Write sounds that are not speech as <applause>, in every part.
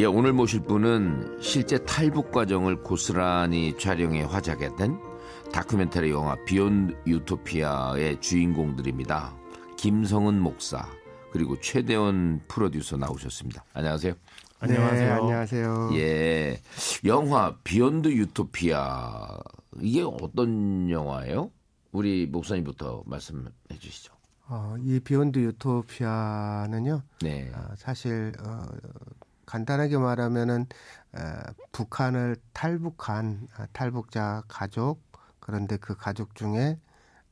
예, 오늘 모실 분은 실제 탈북 과정을 고스란히 촬영해 화제가 된 다큐멘터리 영화 비욘드 유토피아의 주인공들입니다. 김성은 목사 그리고 최대원 프로듀서 나오셨습니다. 안녕하세요. 안녕하세요. 네, 안녕하세요. 예. 영화 비욘드 유토피아 이게 어떤 영화예요? 우리 목사님부터 말씀해 주시죠. 어, 이 비욘드 유토피아는요. 네. 어, 사실 어, 간단하게 말하면은 어, 북한을 탈북한 아, 탈북자 가족 그런데 그 가족 중에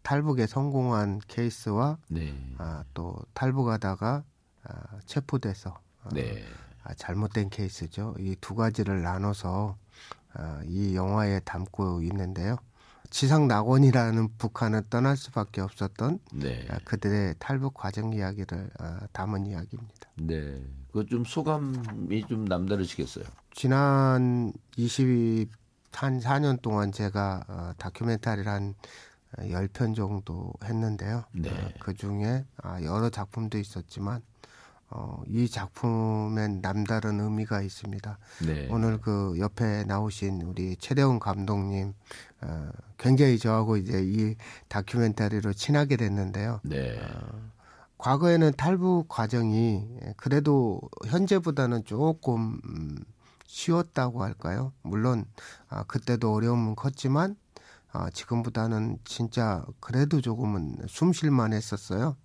탈북에 성공한 케이스와 네. 아, 또 탈북하다가 아, 체포돼서 아, 네. 아, 잘못된 케이스죠. 이 두 가지를 나눠서 아, 이 영화에 담고 있는데요. 지상 낙원이라는 북한을 떠날 수밖에 없었던 네. 아, 그들의 탈북 과정 이야기를 아, 담은 이야기입니다. 네, 그좀 소감이 좀 남다르시겠어요. 지난 20한 4년 동안 제가 어, 다큐멘터리를 한 10편 정도 했는데요. 네. 어, 그 중에 아, 여러 작품도 있었지만 어, 이 작품엔 남다른 의미가 있습니다. 네. 오늘 그 옆에 나오신 우리 최대훈 감독님 어, 굉장히 저하고 이제 이 다큐멘터리로 친하게 됐는데요. 네. 어, 과거에는 탈북 과정이 그래도 현재보다는 조금 음, 쉬웠다고 할까요? 물론 아, 그때도 어려움은 컸지만 아, 지금보다는 진짜 그래도 조금은 숨 쉴만 했었어요.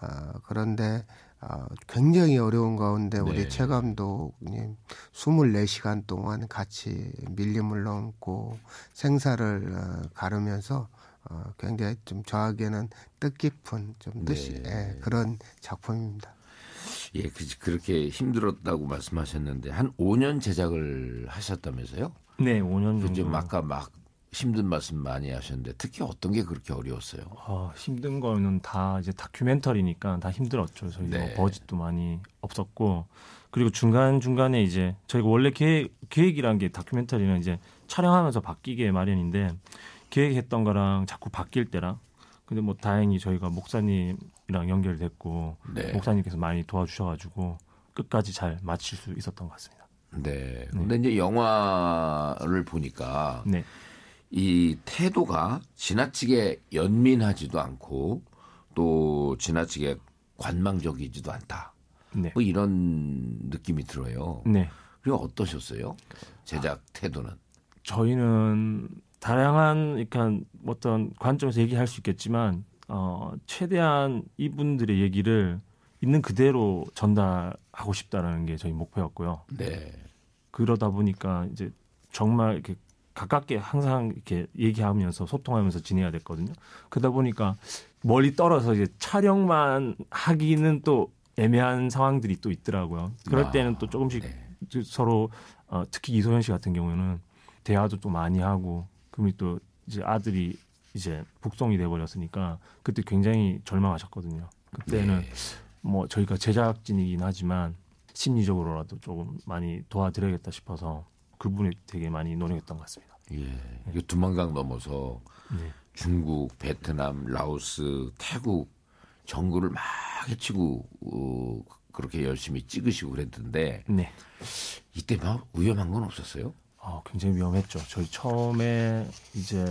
아, 그런데 아, 굉장히 어려운 가운데 우리 네. 최 감독님 24시간 동안 같이 밀림을 넘고 생사를 어, 가르면서 어, 굉장히 좀 저에게는 뜻깊은 좀 뜻이 네. 예, 그런 작품입니다. 예, 그, 그렇게 힘들었다고 말씀하셨는데 한 5년 제작을 하셨다면서요? 네, 5년 정도. 그 좀 아까 막 힘든 말씀 많이 하셨는데 특히 어떤 게 그렇게 어려웠어요? 어, 힘든 거는 다 이제 다큐멘터리니까 다 힘들었죠. 저희 네. 뭐 버짓도 많이 없었고 그리고 중간 중간에 이제 저희가 원래 계획 계획이란 게 다큐멘터리는 이제 촬영하면서 바뀌게 마련인데 계획했던 거랑 자꾸 바뀔 때랑 근데 뭐 다행히 저희가 목사님이랑 연결됐고 네. 목사님께서 많이 도와주셔가지고 끝까지 잘 마칠 수 있었던 것 같습니다. 네. 네. 근데 네. 이제 영화를 보니까 네. 이 태도가 지나치게 연민하지도 않고 또 지나치게 관망적이지도 않다. 네. 뭐 이런 느낌이 들어요. 네. 그리고 어떠셨어요? 제작 아. 태도는? 저희는 다양한 그러니까 어떤 관점에서 얘기할 수 있겠지만 어, 최대한 이분들의 얘기를 있는 그대로 전달하고 싶다라는 게 저희 목표였고요. 네. 그러다 보니까 이제 정말 이렇게 가깝게 항상 이렇게 얘기하면서 소통하면서 지내야 됐거든요. 그러다 보니까 멀리 떨어서 이제 촬영만 하기는 또 애매한 상황들이 또 있더라고요. 그럴 아, 때는 또 조금씩 네. 서로 어, 특히 이소연 씨 같은 경우에는 대화도 또 많이 하고 그분이 또 이제 아들이 이제 북송이 돼 버렸으니까 그때 굉장히 절망하셨거든요. 그때는 네. 뭐 저희가 제작진이긴 하지만 심리적으로라도 조금 많이 도와드려야겠다 싶어서 그분이 되게 많이 노력했던 것 같습니다. 예. 네. 두만강 넘어서 네. 중국, 베트남, 라오스, 태국 정글을 막 헤치고 어, 그렇게 열심히 찍으시고 그랬는데 네. 이때 막 위험한 건 없었어요? 어, 굉장히 위험했죠. 저희 처음에 이제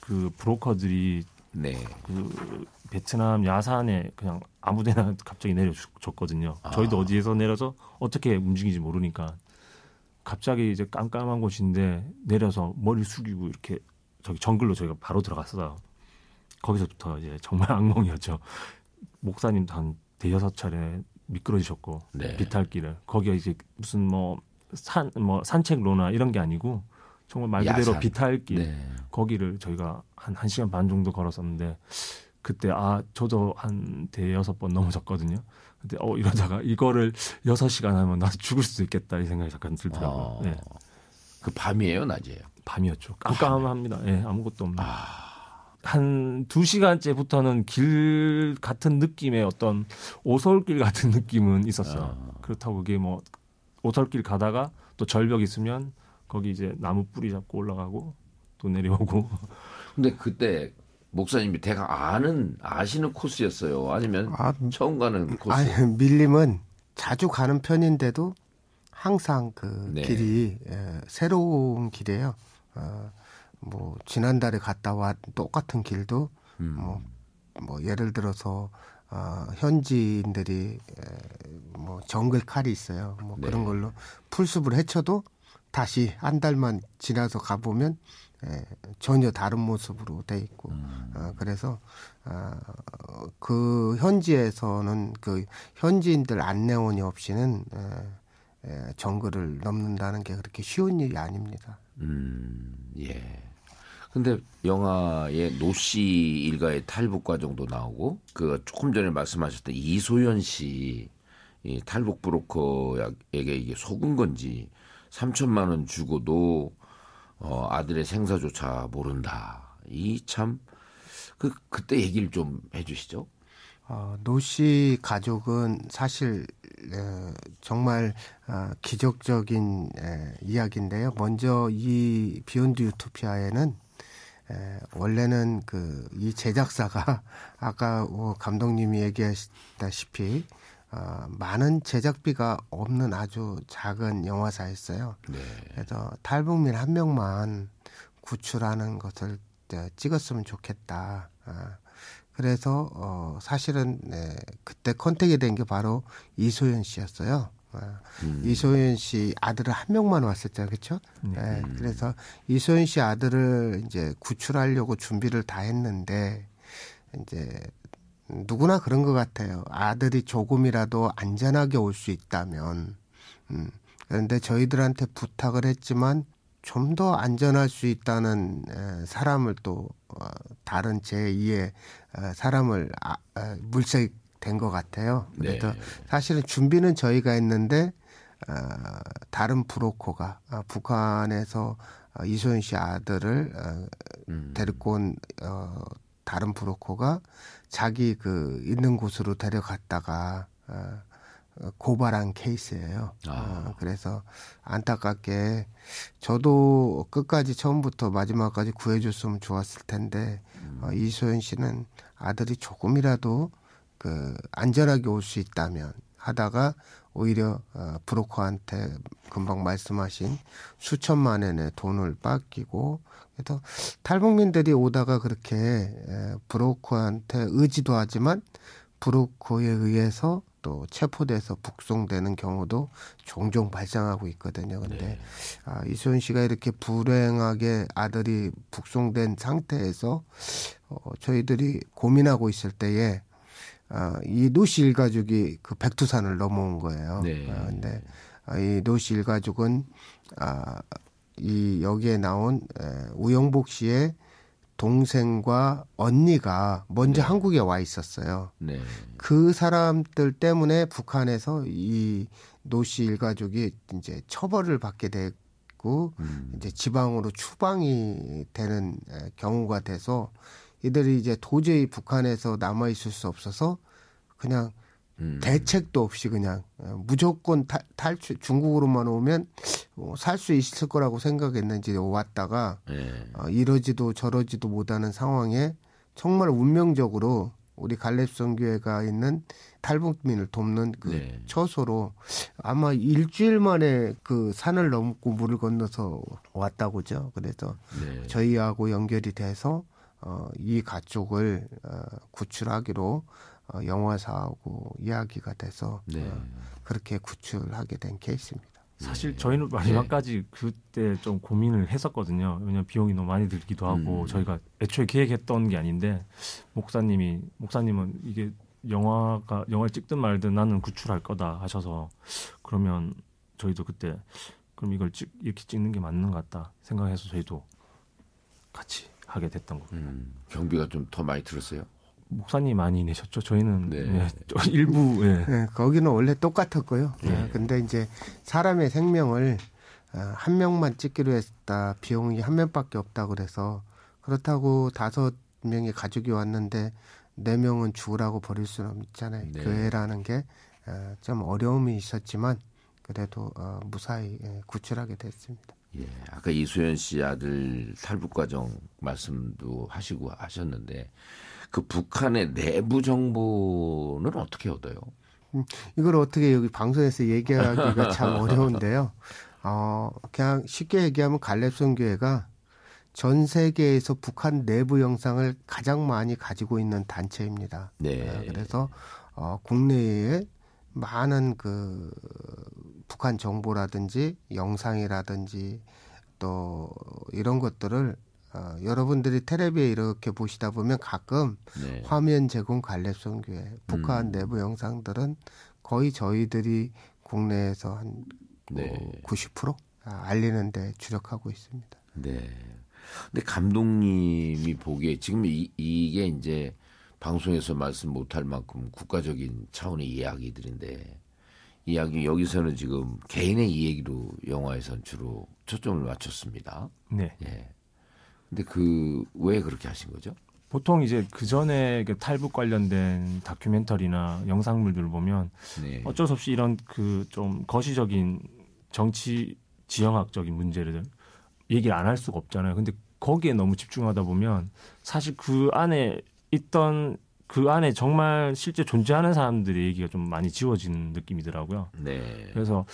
그 브로커들이 네. 그 베트남 야산에 그냥 아무데나 <laughs> 갑자기 내려줬거든요. 아. 저희도 어디에서 내려서 어떻게 움직이지 모르니까 갑자기 이제 깜깜한 곳인데 내려서 머리 숙이고 이렇게 저기 정글로 저희가 바로 들어갔어요. 거기서부터 이제 정말 <laughs> 악몽이었죠. 목사님도 한 대여섯 차례 미끄러지셨고 네. 비탈길을 거기가 이제 무슨 뭐 산뭐 산책로나 이런 게 아니고 정말 말 그대로 비탈길 네. 거기를 저희가 한 1시간 반 정도 걸었었는데 그때 아 저도 한 대여섯 번 넘어졌거든요. 근데 어 이러다가 이거를 여섯 시간 하면 나 죽을 수도 있겠다 이 생각이 잠깐 들더라고요. 아, 네. 그 밤이에요, 낮이에요? 밤이었죠. 아, 깜깜합니다. 예, 네, 아무것도 없는. 아. 한두 시간째부터는 길 같은 느낌의 어떤 오솔길 같은 느낌은 있었어요. 아. 그렇다고 그게 뭐 오솔길 가다가 또 절벽 있으면 거기 이제 나무 뿌리 잡고 올라가고 또 내려오고. <laughs> 근데 그때 목사님이 대강 아는 아시는 코스였어요. 아니면 아, 음. 처음 가는 음, 코스. 아니, <laughs> 밀림은 자주 가는 편인데도 항상 그 네. 길이 예, 새로운 길이에요. 어, 뭐 지난달에 갔다 와 똑같은 길도 음. 뭐, 뭐 예를 들어서 어, 현지인들이 에, 뭐 정글 칼이 있어요. 뭐 네. 그런 걸로 풀숲을 헤쳐도 다시 한 달만 지나서 가보면 에, 전혀 다른 모습으로 돼 있고 음. 어, 그래서 어, 그 현지에서는 그 현지인들 안내원이 없이는 에, 에, 정글을 넘는다는 게 그렇게 쉬운 일이 아닙니다. 음, 예. 근데 영화에 노 씨 일가의 탈북 과정도 나오고 그 조금 전에 말씀하셨던 이소연 씨이 탈북 브로커에게 이게 속은 건지 3천만 원 주고도 어 아들의 생사조차 모른다. 이 참 그 그때 얘기를 좀 해주시죠. 어, 노 씨 가족은 사실 에, 어, 정말 어, 기적적인 에, 이야기인데요. 먼저 이 비욘드 유토피아에는 에, 원래는 그 이 제작사가 <laughs> 아까 어, 감독님이 얘기하셨다시피 어, 많은 제작비가 없는 아주 작은 영화사였어요. 네. 그래서 탈북민 한 명만 구출하는 것을 찍었으면 좋겠다. 아, 그래서 어, 사실은 네, 그때 컨택이 된 게 바로 이소연 씨였어요. 음. 이소연 씨 아들을 한 명만 왔었잖아요. 그렇죠? 음. 네. 그래서 이소연 씨 아들을 이제 구출하려고 준비를 다 했는데 이제 누구나 그런 것 같아요. 아들이 조금이라도 안전하게 올 수 있다면. 음. 그런데 저희들한테 부탁을 했지만 좀 더 안전할 수 있다는 사람을 또 어, 다른 제2의 어, 사람을 아, 물색 된것 같아요. 그래서 네. 사실은 준비는 저희가 했는데 어, 다른 브로커가 아, 북한에서 어, 이소연 씨 아들을 어, 음. 데리고 온 어, 다른 브로커가 자기 그 있는 곳으로 데려갔다가 어, 어 고발한 케이스예요. 아. 어, 그래서 안타깝게 저도 끝까지 처음부터 마지막까지 구해줬으면 좋았을 텐데 어, 음. 어, 이소연 씨는 아들이 조금이라도 그 안전하게 올 수 있다면 하다가 오히려 어, 브로커한테 금방 말씀하신 수천만 원의 돈을 뺏기고 그래서 탈북민들이 오다가 그렇게 에, 브로커한테 의지도 하지만 브로커에 의해서 또 체포돼서 북송되는 경우도 종종 발생하고 있거든요. 근데 네. 아, 이수현 씨가 이렇게 불행하게 아들이 북송된 상태에서 어, 저희들이 고민하고 있을 때에 어, 이 노 씨 일가족이 그 백두산을 넘어온 거예요. 네. 어, 근데 아, 이 노씨 일가족은 아, 이 여기에 나온 에, 우영복 씨의 동생과 언니가 먼저 네. 한국에 와 있었어요. 네. 그 사람들 때문에 북한에서 이 노 씨 일가족이 이제 처벌을 받게 됐고 음. 이제 지방으로 추방이 되는 경우가 돼서 이들이 이제 도저히 북한에서 남아 있을 수 없어서 그냥 음. 대책도 없이 그냥 어, 무조건 탈, 탈출 중국으로만 오면 뭐 살수 있을 거라고 생각했는지 왔다가 네. 어, 이러지도 저러지도 못하는 상황에 정말 운명적으로 우리 갈렙성 교회가 있는 탈북민을 돕는 그 네. 처소로 아마 일주일 만에 그 산을 넘고 물을 건너서 왔다고죠. 그래서 네. 저희하고 연결이 돼서 어, 이 가쪽을 어, 구출하기로 어, 영화사하고 이야기가 돼서 네. 어, 그렇게 구출하게 된 케이스입니다. 사실 네. 저희는 네. 마지막까지 네. 그때 좀 고민을 했었거든요. 왜냐면 비용이 너무 많이 들기도 하고 음. 저희가 애초에 계획했던 게 아닌데 목사님이 목사님은 이게 영화가 영화를 찍든 말든 나는 구출할 거다 하셔서 그러면 저희도 그때 그럼 이걸 찍 이렇게 찍는 게 맞는 것 같다 생각해서 저희도 같이 하게 됐던 겁니다. 음, 경비가 좀 더 많이 들었어요. 목사님 많이 내셨죠. 저희는 네. 예, 일부 예. 네, 거기는 원래 똑같았고요. 네. 근데 이제 사람의 생명을 아, 한 명만 찍기로 했다. 비용이 한 명밖에 없다 그래서 그렇다고 다섯 명의 가족이 왔는데 네 명은 죽으라고 버릴 수는 없잖아요. 네. 교회라는 게좀 아, 어려움이 있었지만 그래도 어, 무사히 예, 구출하게 됐습니다. 예, 아까 이소연 씨 아들 탈북 과정 말씀도 하시고 하셨는데 그 북한의 내부 정보는 어떻게 얻어요? 음, 이걸 어떻게 여기 방송에서 얘기하기가 참 <laughs> 어려운데요. 어, 그냥 쉽게 얘기하면 갈렙선 교회가 전 세계에서 북한 내부 영상을 가장 많이 가지고 있는 단체입니다. 네. 어, 그래서 어, 국내에 많은 그 북한 정보라든지 영상이라든지 또 이런 것들을 어, 여러분들이 테레비에 이렇게 보시다 보면 가끔 네. 화면 제공 관례성 교회 북한 음. 내부 영상들은 거의 저희들이 국내에서 한 네. 어, 90% 아, 알리는데 주력하고 있습니다. 네. 근데 감독님이 보기에 지금 이, 이게 이제 방송에서 말씀 못 할 만큼 국가적인 차원의 이야기들인데 이야기 여기서는 지금 개인의 이야기로 영화에선 주로 초점을 맞췄습니다. 네. 예. 근데 그 왜 그렇게 하신 거죠? 보통 이제 그 전에 그 탈북 관련된 다큐멘터리나 영상물들을 보면 네. 어쩔 수 없이 이런 그 좀 거시적인 정치 지형학적인 문제를 얘기를 안 할 수가 없잖아요. 근데 거기에 너무 집중하다 보면 사실 그 안에 있던 그 안에 정말 실제 존재하는 사람들의 얘기가 좀 많이 지워지는 느낌이더라고요. 네. 그래서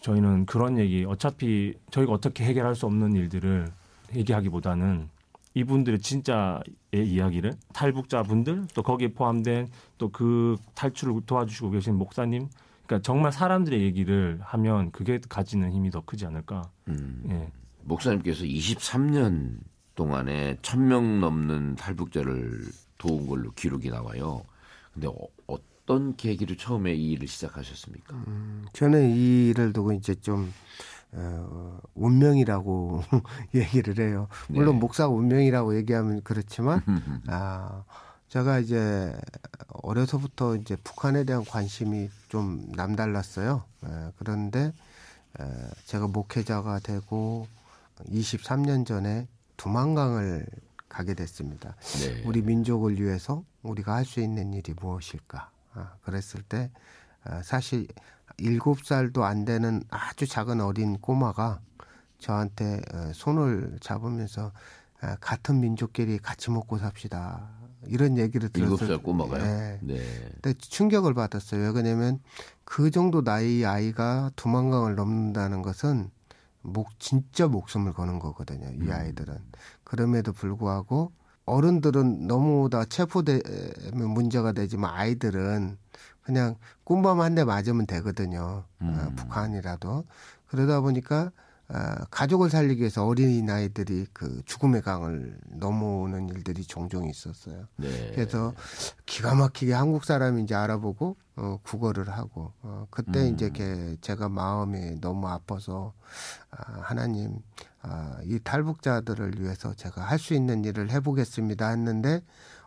저희는 그런 얘기 어차피 저희가 어떻게 해결할 수 없는 일들을 얘기하기보다는 이분들의 진짜의 이야기를 탈북자분들 또 거기에 포함된 또 그 탈출을 도와주시고 계신 목사님 그러니까 정말 사람들의 얘기를 하면 그게 가지는 힘이 더 크지 않을까. 음. 예. 목사님께서 23년 동안에 1000명 넘는 탈북자를 도운 걸로 기록이 나와요. 근데 어, 떤 계기로 처음에 이 일을 시작하셨습니까? 음, 저는 이 일을 두고 이제 좀 어, 운명이라고 <laughs> 얘기를 해요. 물론 네. 목사 운명이라고 얘기하면 그렇지만 <laughs> 아 제가 이제 어려서부터 이제 북한에 대한 관심이 좀 남달랐어요. 에, 예, 그런데 에, 제가 목회자가 되고 23년 전에 두만강을 가게 됐습니다. 네. 우리 민족을 위해서 우리가 할 수 있는 일이 무엇일까? 아, 그랬을 때 아, 사실 일곱 살도 안 되는 아주 작은 어린 꼬마가 저한테 어, 손을 잡으면서 아, 같은 민족끼리 같이 먹고 삽시다 이런 얘기를 들었을 때 7살 꼬마가요? 네. 네. 근데 충격을 받았어요. 왜냐면 그 정도 나이 아이가 두만강을 넘는다는 것은 목 진짜 목숨을 거는 거거든요. 이 음. 아이들은 그럼에도 불구하고 어른들은 너무 다 체포되면 문제가 되지만 아이들은 그냥 꿈밤 한 대 맞으면 되거든요. 어, 음. 아, 북한이라도 그러다 보니까 아, 가족을 살리기 위해서 어린 나이들이 그 죽음의 강을 넘어오는 일들이 종종 있었어요. 네. 그래서 기가 막히게 한국 사람인지 알아보고 어, 구걸을 하고 어, 그때 음. 이제 게 제가 마음이 너무 아파서 아, 하나님 아, 이 탈북자들을 위해서 제가 할 수 있는 일을 해보겠습니다 했는데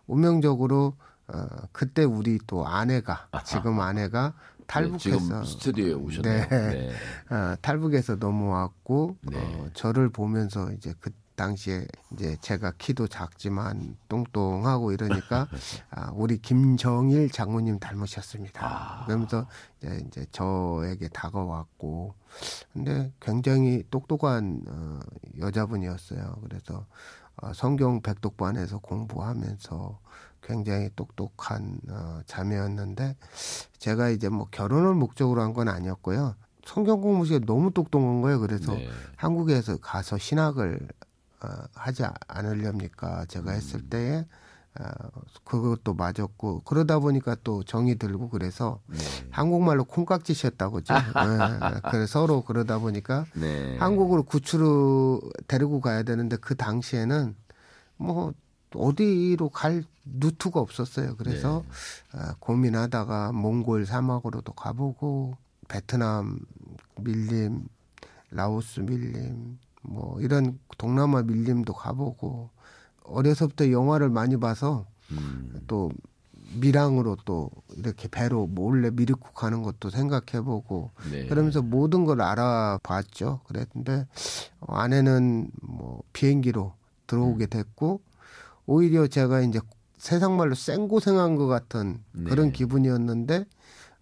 운명적으로 어, 그때 우리 또 아내가 아하. 지금 아내가 탈북해서 지금 스튜디오에 오셨네요. 네. 네. <laughs> 아, 달북해서 넘어왔고 네. 어, 저를 보면서 이제 그 당시에 이제 제가 키도 작지만 똥똥하고 이러니까 <laughs> 아, 우리 김정일 장모님 닮으셨습니다. 아. 그러면서 이제, 이제 저에게 다가왔고 근데 굉장히 똑똑한 어, 여자분이었어요. 그래서 어, 성경 백독반에서 공부하면서 굉장히 똑똑한 어, 자매였는데 제가 이제 뭐 결혼을 목적으로 한 건 아니었고요. 성경 공부 시에 너무 똑똑한 거예요. 그래서 네. 한국에서 가서 신학을 어, 하지 아, 않으렵니까? 제가 했을 음. 때에 어, 그것도 맞았고 그러다 보니까 또 정이 들고 그래서 네. 한국말로 콩깍지쳤다고죠 <laughs> 네. 그래서 서로 그러다 보니까 네. 한국으로 구출을 데리고 가야 되는데 그 당시에는 뭐 어디로 갈 루트가 없었어요. 그래서 네. 아, 고민하다가 몽골 사막으로도 가보고 베트남 밀림, 라오스 밀림, 뭐 이런 동남아 밀림도 가보고 어려서부터 영화를 많이 봐서 음. 또 밀항으로 또 이렇게 배로 몰래 미리국 가는 것도 생각해보고 네. 그러면서 모든 걸 알아봤죠. 그랬는데 아내는 어, 뭐 비행기로 들어오게 음. 됐고 오히려 제가 이제 세상 말로 생고생한 것 같은 네. 그런 기분이었는데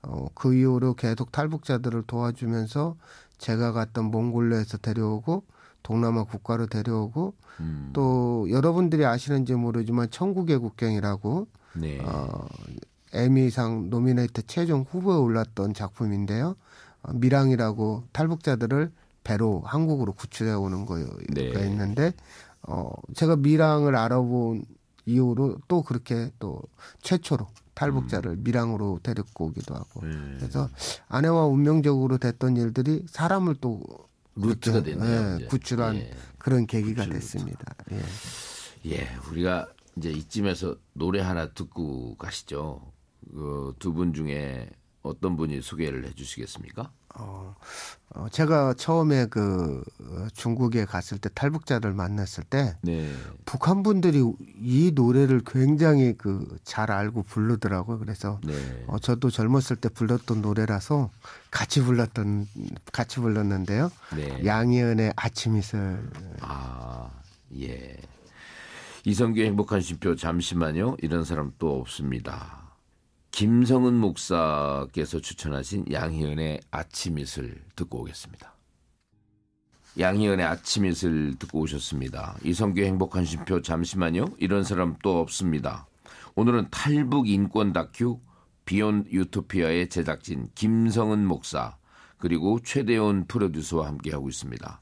어, 그 이후로 계속 탈북자들을 도와주면서 제가 갔던 몽골로에서 데려오고 동남아 국가로 데려오고 음. 또 여러분들이 아시는지 모르지만 천국의 국경이라고 네. 어, 에미상 노미네이트 최종 후보에 올랐던 작품인데요. 어, 미랑이라고 탈북자들을 배로 한국으로 구출해 오는 거가 네. 있는데 어, 제가 밀항을 알아본 이후로 또 그렇게 또 최초로 탈북자를 음. 밀항으로 데리고 오기도 하고 네. 그래서 아내와 운명적으로 됐던 일들이 사람을 또 루트가 됐네요. 예, 구출한 예. 그런 계기가 구출, 됐습니다. 예. 예, 우리가 이제 이쯤에서 노래 하나 듣고 가시죠. 그두분 중에 어떤 분이 소개를 해주시겠습니까? 어, 어 제가 처음에 그 어, 중국에 갔을 때탈북자들 만났을 때 네. 북한 분들이 이 노래를 굉장히 그 잘 알고 부르더라고요. 그래서 네. 어, 저도 젊었을 때 불렀던 노래라서 같이 불렀던 같이 불렀는데요. 네. 양희은의 아침 이슬. 아 예. 이성규 행복한 심표 잠시만요. 이런 사람 또 없습니다. 김성은 목사께서 추천하신 양희은의 아침이슬 듣고 오겠습니다. 양희은의 아침이슬 듣고 오셨습니다. 이성규 행복한 심표 잠시만요. 이런 사람 또 없습니다. 오늘은 탈북 인권 다큐 비욘 유토피아의 제작진 김성은 목사 그리고 최대원 프로듀서와 함께하고 있습니다.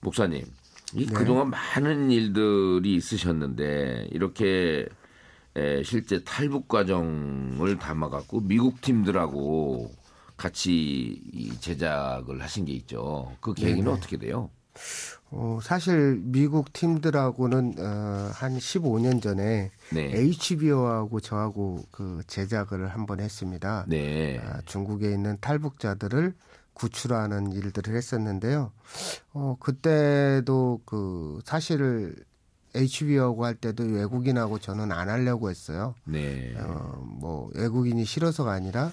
목사님, 이 네. 그동안 많은 일들이 있으셨는데 이렇게 예, 실제 탈북 과정을 담아갖고 미국 팀들하고 같이 이 제작을 하신 게 있죠. 그 계기는 네네. 어떻게 돼요? 어, 사실 미국 팀들하고는 어, 한 15년 전에 네. HBO하고 저하고 그 제작을 한번 했습니다. 네. 아, 중국에 있는 탈북자들을 구출하는 일들을 했었는데요. 어, 그때도 그 사실을 HBO하고 할 때도 외국인하고 저는 안 하려고 했어요. 네. 어, 뭐 외국인이 싫어서가 아니라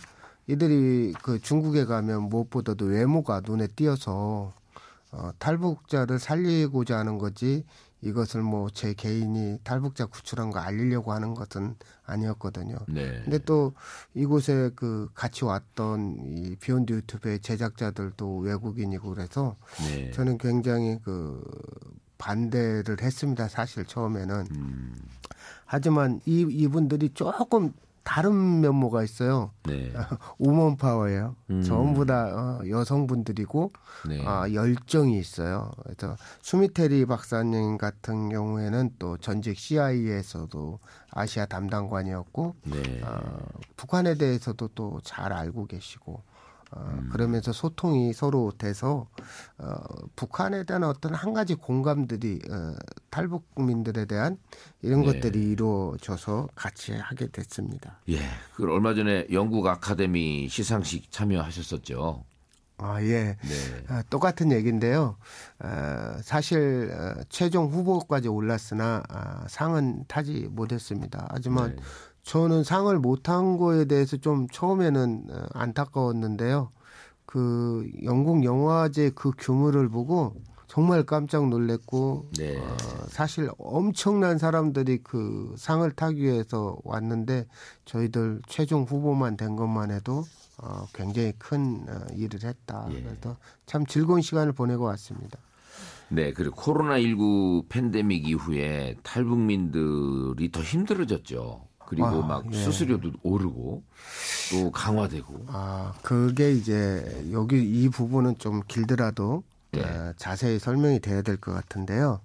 이들이 그 중국에 가면 무엇보다도 외모가 눈에 띄어서 어, 탈북자를 살리고자 하는 거지 이것을 뭐 제 개인이 탈북자 구출한 거 알리려고 하는 것은 아니었거든요. 네. 근데 또 이곳에 그 같이 왔던 이 비욘드 유튜브의 제작자들도 외국인이고 그래서 네. 저는 굉장히 그 반대를 했습니다. 사실 처음에는. 음. 하지만 이 이분들이 조금 다른 면모가 있어요. 네. <laughs> 우먼 파워예요. 음. 전부 다 어, 여성분들이고 네. 아, 열정이 있어요. 그래서 수미테리 박사님 같은 경우에는 또 전직 CIA에서도 아시아 담당관이었고 네. 아, 북한에 대해서도 또 잘 알고 계시고 어, 그러면서 소통이 서로 돼서 어, 북한에 대한 어떤 한 가지 공감들이 어, 탈북 국민들에 대한 이런 예. 것들이 이루어져서 같이 하게 됐습니다. 예, 그 얼마 전에 영국 아카데미 시상식 참여하셨었죠. 아, 예. 네. 아, 똑같은 얘기인데요. 아, 사실 어, 최종 후보까지 올랐으나 아, 상은 타지 못했습니다. 하지만 네. 저는 상을 못한 거에 대해서 좀 처음에는 어, 안타까웠는데요. 그 영국 영화제 그 규모를 보고 정말 깜짝 놀랐고 네. 어, 사실 엄청난 사람들이 그 상을 타기 위해서 왔는데 저희들 최종 후보만 된 것만 해도 어, 굉장히 큰 어, 일을 했다. 예. 그래서 참 즐거운 시간을 보내고 왔습니다. 네, 그리고 코로나 19 팬데믹 이후에 탈북민들이 더 힘들어졌죠. 그리고 아, 막 예. 수수료도 오르고 또 강화되고. 아 그게 이제 여기 이 부분은 좀 길더라도 네. 어, 자세히 설명이 돼야 될 것 같은데요.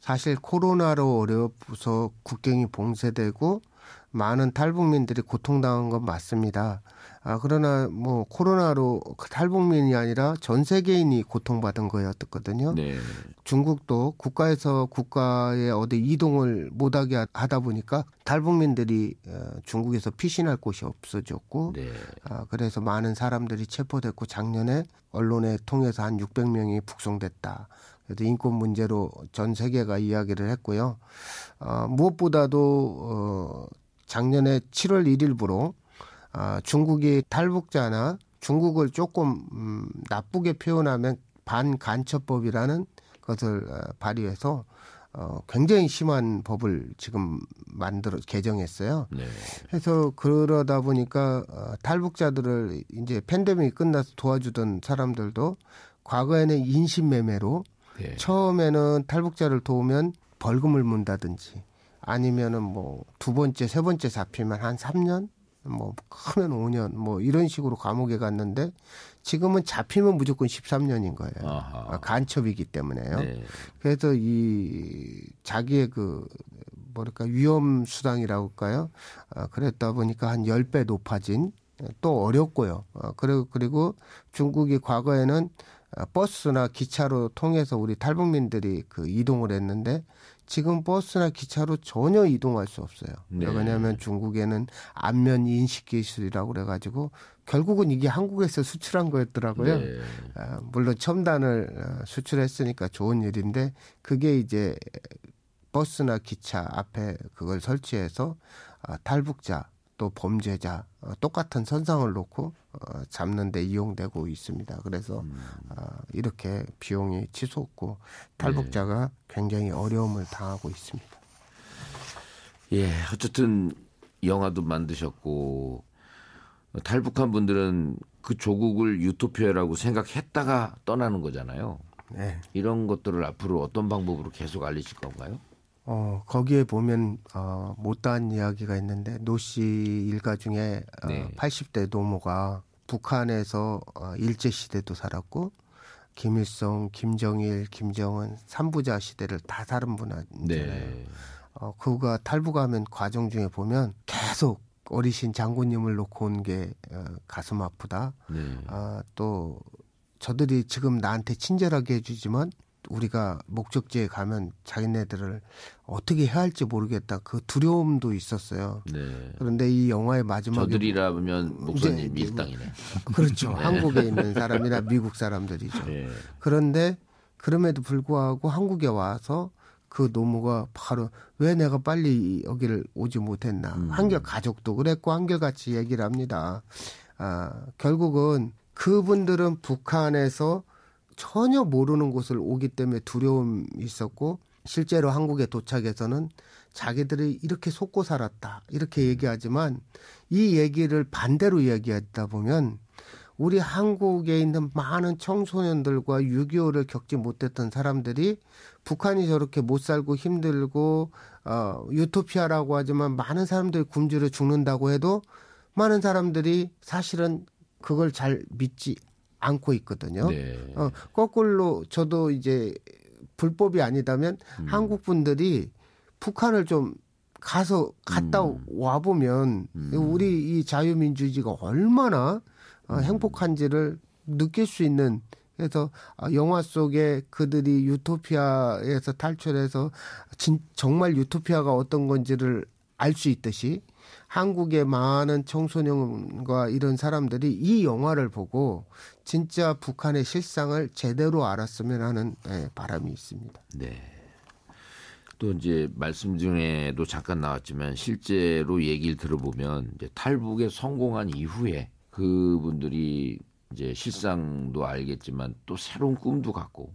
사실 코로나로 어려워서 국경이 봉쇄되고 많은 탈북민들이 고통당한 건 맞습니다. 아, 그러나 뭐 코로나로 그 탈북민이 아니라 전 세계인이 고통받은 거였거든요. 네. 중국도 국가에서 국가에 어디 이동을 못하게 하다 보니까 탈북민들이 어, 중국에서 피신할 곳이 없어졌고, 네. 아, 그래서 많은 사람들이 체포됐고 작년에 언론에 통해서 한 600명이 북송됐다. 그래서 인권 문제로 전 세계가 이야기를 했고요. 아, 무엇보다도 어, 작년에 7월 1일부로 아, 중국이 탈북자나 중국을 조금 음, 나쁘게 표현하면 반간첩법이라는 것을 어, 발휘해서 어, 굉장히 심한 법을 지금 만들어 개정했어요. 네. 그래서 그러다 보니까 어, 탈북자들을 이제 팬데믹이 끝나서 도와주던 사람들도 과거에는 인신매매로 네. 처음에는 탈북자를 도우면 벌금을 문다든지 아니면은 뭐 두 번째 세 번째 잡히면 한 3년 뭐 크면 5년 뭐 이런 식으로 감옥에 갔는데 지금은 잡히면 무조건 13년인 거예요. 아하. 아, 간첩이기 때문에요. 네. 그래서 이 자기의 그 뭐랄까 위험 수당이라고 할까요? 아, 그랬다 보니까 한 10배 높아진 또 어렵고요. 아, 그리고 그리고 중국이 과거에는 아, 버스나 기차로 통해서 우리 탈북민들이 그 이동을 했는데 지금 버스나 기차로 전혀 이동할 수 없어요. 네. 그러니까 왜냐하면 중국에는 안면 인식 기술이라고 그래가지고 결국은 이게 한국에서 수출한 거였더라고요. 네. 아, 물론 첨단을 어, 수출했으니까 좋은 일인데 그게 이제 버스나 기차 앞에 그걸 설치해서 아, 탈북자 또 범죄자 어, 똑같은 선상을 놓고 어, 잡는데 이용되고 있습니다. 그래서 음. 어, 이렇게 비용이 치솟고 탈북자가 예. 굉장히 어려움을 당하고 있습니다. 예, 어쨌든 영화도 만드셨고 탈북한 분들은 그 조국을 유토피아라고 생각했다가 떠나는 거잖아요. 네. 이런 것들을 앞으로 어떤 방법으로 계속 알리실 건가요? 어, 거기에 보면 어, 못다한 이야기가 있는데 노씨 일가 중에 어, 네. 80대 노모가 북한에서 어, 일제 시대도 살았고 김일성, 김정일, 김정은 삼부자 시대를 다 살은 분이잖아요. 네. 어, 그가 탈북하면 과정 중에 보면 계속 어리신 장군님을 놓고 온 게 어, 가슴 아프다. 네. 어, 또 저들이 지금 나한테 친절하게 해주지만 우리가 목적지에 가면 자기네들을 어떻게 해야 할지 모르겠다 그 두려움도 있었어요. 네. 그런데 이 영화의 마지막에 저들이라면 목사님 네, 당이네 그렇죠. 네. 한국에 있는 사람이라 미국 사람들이죠. 네. 그런데 그럼에도 불구하고 한국에 와서 그 노무가 바로 왜 내가 빨리 여기를 오지 못했나 음. 한결 가족도 그랬고 한결같이 얘기를 합니다. 아 결국은 그분들은 북한에서 전혀 모르는 곳을 오기 때문에 두려움이 있었고 실제로 한국에 도착해서는 자기들이 이렇게 속고 살았다 이렇게 얘기하지만 이 얘기를 반대로 이야기하다 보면 우리 한국에 있는 많은 청소년들과 6.25를 겪지 못했던 사람들이 북한이 저렇게 못 살고 힘들고 어 유토피아라고 하지만 많은 사람들이 굶주려 죽는다고 해도 많은 사람들이 사실은 그걸 잘 믿지 않고 있거든요. 네. 어, 거꾸로 저도 이제 불법이 아니다면 음. 한국 분들이 북한을 좀 가서 갔다 음. 와 보면 음. 우리 이 자유민주주의가 얼마나 어, 음. 행복한지를 느낄 수 있는 그래서 아, 영화 속에 그들이 유토피아에서 탈출해서 진, 정말 유토피아가 어떤 건지를 알 수 있듯이 한국의 많은 청소년과 이런 사람들이 이 영화를 보고 진짜 북한의 실상을 제대로 알았으면 하는 예, 바람이 있습니다. 네. 또 이제 말씀 중에도 잠깐 나왔지만 실제로 얘기를 들어보면 이제 탈북에 성공한 이후에 그분들이 이제 실상도 알겠지만 또 새로운 꿈도 갖고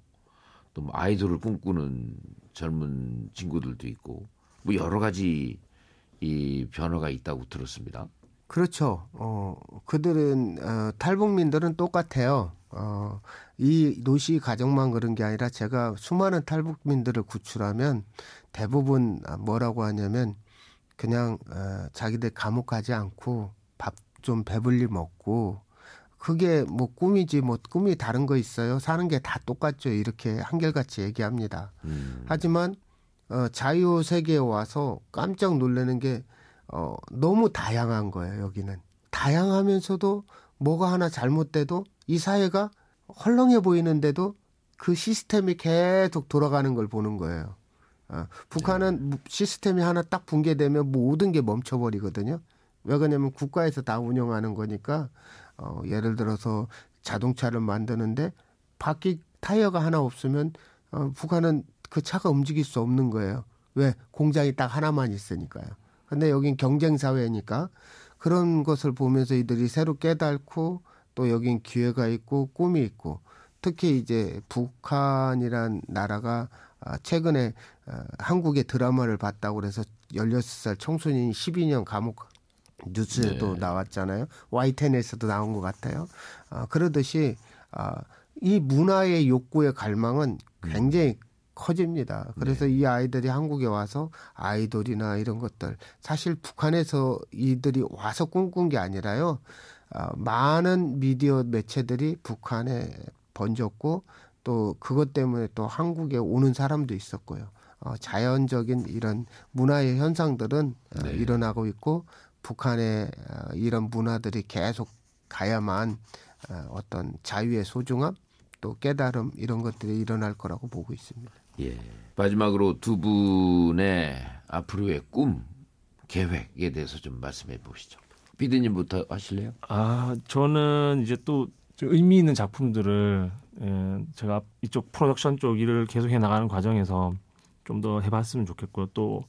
또뭐 아이돌을 꿈꾸는 젊은 친구들도 있고 뭐 여러 가지 이 변화가 있다고 들었습니다. 그렇죠. 어, 그들은 어, 탈북민들은 똑같아요. 어, 이 노시 가정만 그런 게 아니라 제가 수많은 탈북민들을 구출하면 대부분 뭐라고 하냐면 그냥 어, 자기들 감옥 가지 않고 밥 좀 배불리 먹고 그게 뭐 꿈이지 뭐 꿈이 다른 거 있어요. 사는 게 다 똑같죠. 이렇게 한결같이 얘기합니다. 음. 하지만 어, 자유 세계에 와서 깜짝 놀라는 게 어, 너무 다양한 거예요, 여기는. 다양하면서도 뭐가 하나 잘못돼도 이 사회가 헐렁해 보이는데도 그 시스템이 계속 돌아가는 걸 보는 거예요. 어, 북한은 네. 시스템이 하나 딱 붕괴되면 모든 게 멈춰버리거든요. 왜 그러냐면 국가에서 다 운영하는 거니까 어, 예를 들어서 자동차를 만드는데 바퀴 타이어가 하나 없으면 어, 북한은 그 차가 움직일 수 없는 거예요. 왜 공장이 딱 하나만 있으니까요. 근데 여긴 경쟁 사회니까 그런 것을 보면서 이들이 새로 깨닫고 또 여긴 기회가 있고 꿈이 있고 특히 이제 북한이란 나라가 아, 최근에 아, 한국의 드라마를 봤다고 그래서 16살 청소년이 12년 감옥 뉴스에도 네. 나왔잖아요. 와이텐에서도 나온 것 같아요. 아, 그러듯이 아, 이 문화의 욕구의 갈망은 음. 굉장히 커집니다. 그래서 네. 이 아이들이 한국에 와서 아이돌이나 이런 것들 사실 북한에서 이들이 와서 꿈꾼 게 아니라요. 어, 많은 미디어 매체들이 북한에 번졌고 또 그것 때문에 또 한국에 오는 사람도 있었고요. 어, 자연적인 이런 문화의 현상들은 어, 네. 일어나고 있고 북한의 어, 이런 문화들이 계속 가야만 어, 어떤 자유의 소중함 또 깨달음 이런 것들이 일어날 거라고 보고 있습니다. 예. 마지막으로 두 분의 앞으로의 꿈, 계획에 대해서 좀 말씀해 보시죠. 비드님부터 하실래요? 아, 저는 이제 또 의미 있는 작품들을 예, 제가 이쪽 프로덕션 쪽 일을 계속 해 나가는 과정에서 좀 더 해봤으면 좋겠고요. 또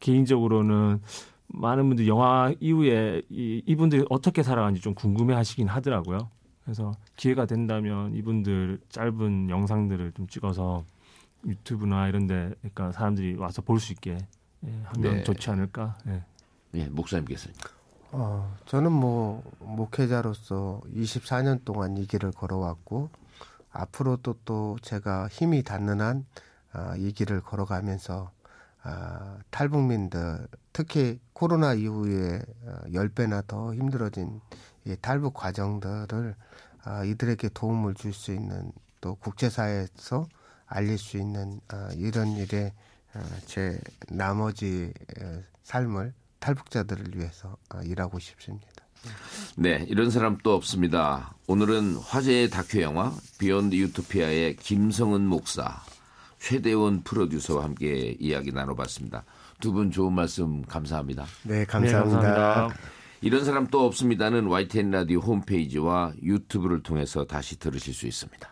개인적으로는 많은 분들이 영화 이후에 이, 이분들이 어떻게 살아가는지 좀 궁금해 하시긴 하더라고요. 그래서 기회가 된다면 이분들 짧은 영상들을 좀 찍어서 유튜브나 이런데 그러니까 사람들이 와서 볼 수 있게 예, 하면 네. 좋지 않을까. 네. 예, 예 목사님께서. 는 어, 저는 뭐 목회자로서 24년 동안 이 길을 걸어왔고 앞으로도 또 제가 힘이 닿는 한이 아, 길을 걸어가면서 아, 탈북민들 특히 코로나 이후에 10배나 아, 더 힘들어진 이 탈북 과정들을 아, 이들에게 도움을 줄 수 있는 또 국제사회에서 알릴 수 있는 어, 이런 일에 어, 제 나머지 어, 삶을 탈북자들을 위해서 일하고 싶습니다. 네, 이런 사람 또 없습니다. 오늘은 화제의 다큐 영화 비욘드 유토피아의 김성은 목사, 최대원 프로듀서와 함께 이야기 나눠봤습니다. 두 분 좋은 말씀 감사합니다. 네, 네 감사합니다. 네, 감사합니다. 이런 사람 또 없습니다는 YTN 라디오 홈페이지와 유튜브를 통해서 다시 들으실 수 있습니다.